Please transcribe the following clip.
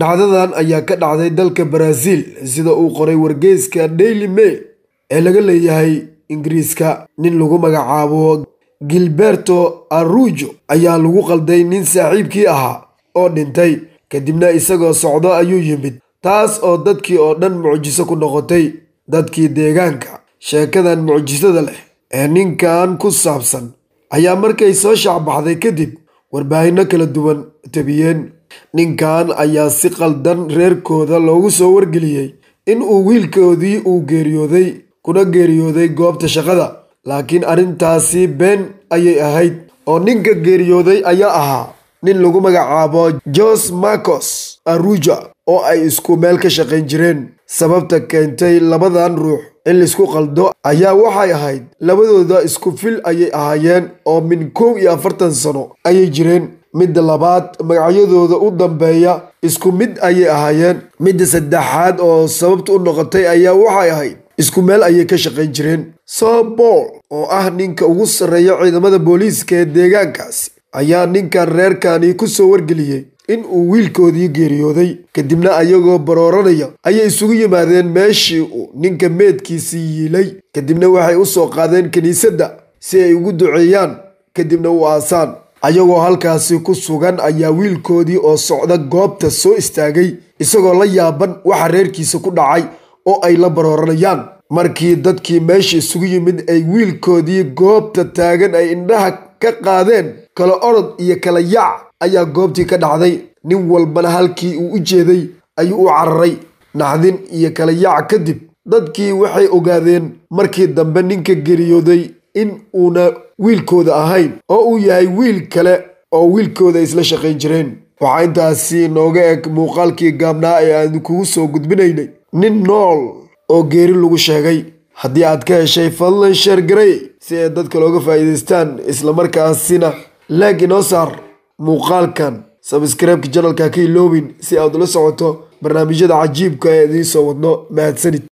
dhacdadan ayaa ka dhacday dalka baraaziil sida uu qoray wargeyska daily mail ee laga leeyahay ingiriiska nin lagu magacaabo gilberto arujo ayaa lagu qalday nin saaxiibkii ahaa oo dhintay kadibna isagoo socdo ayuu yimid taas oo dadkii oo dhan mucjiso ku noqotay dadkii deegaanka sheekadan mucjisada leh ee ninkan ku saabsan ayaa markay soo shaacbaxday kadib warbaahino kala duwan tabiyeen Ninkan ayaa si qaldan reerkooda loogu soo wargeliyey in uu wiilkoodii uu geeriyooday kuna geeriyooday goobta shaqada, laakiin arrintaasi been ayay ahayd oo ninka geeriyooday ayaa ahaa nin lagu magacaabo jos Marcos aruja oo ay isku meel ka shaqayn jireen. Sababta keentay labadan ruux in laysku qaldo ayaa waxay ahayd labadooda isku fil ayay ahaayeen oo min kow iyo afartan sano ayay jireen midda labaad magacyadooda u dambeeya isku mid ayay ahaayeen midda saddexaad oo sababta u noqotay ayaa waxay ahayd isku meel ayay ka shaqayn jireen sir bool oo ah ninka ugu sarreeya ciidamada booliiska ee deegaankaasi ayaa ninkan reerkani ku soo wargeliyey in uu wiilkoodii geeriyooday kadibna ayagoo barooranaya ayay isugu yimaadeen meeshii uu ninka meedkiisii yiilay kadibna waxay u soo qaadeen kiniisadda si ay ugu duceeyaan kadibna u aasaan ayagoo halkaasi ku sugan ayaa wiilkoodii oo socda goobta soo istaagay isagoo la yaaban waxa reerkiisa ku dhacay oo ay la barooranayaan markii dadkii meesha isugu yimid ay wiilkoodii goobta taagan ay indhaha ka qaadeen kala orod iyo kala yaac ayaa goobtii ka dhacday nin walbana halkii uu u jeeday ayuu u cararay naxdin iyo kala yaac kadib dadkii waxay ogaadeen markii dambe ninka geriyooday in uuna wiilkooda ahayn oo uu yahay wiil kale oo wiilkooda isla shaqayn jireen waxaa intaasi nooga eg muuqaalkii gaabnaa ee aanu kugu soo gudbinaynay nin nool oo geeri lagu sheegay haddii aad ka heshay fadlan sheergarey si ay dadka looga faa'iidaystaan islamarkaasina laag inoo saar muuqaalkan sabskreibka janalka ka iloobin si aad ula socoto barnaamijyada cajiibka ee idiin soo wadno mahadsanid